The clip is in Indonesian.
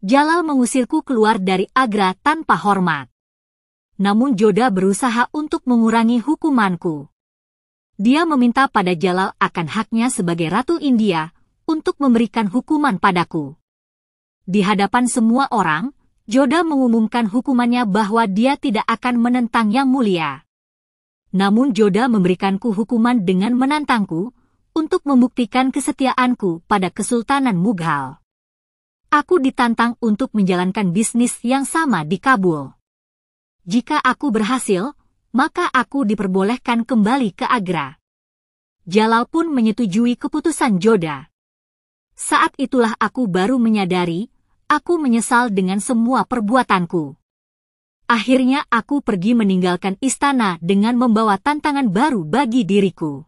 Jalal mengusirku keluar dari Agra tanpa hormat. Namun Joda berusaha untuk mengurangi hukumanku. Dia meminta pada Jalal akan haknya sebagai Ratu India untuk memberikan hukuman padaku. Di hadapan semua orang, Joda mengumumkan hukumannya bahwa dia tidak akan menentang Yang Mulia. Namun Joda memberikanku hukuman dengan menantangku untuk membuktikan kesetiaanku pada Kesultanan Mughal. Aku ditantang untuk menjalankan bisnis yang sama di Kabul. Jika aku berhasil, maka aku diperbolehkan kembali ke Agra. Jalal pun menyetujui keputusan Joda. Saat itulah aku baru menyadari, aku menyesal dengan semua perbuatanku. Akhirnya aku pergi meninggalkan istana dengan membawa tantangan baru bagi diriku.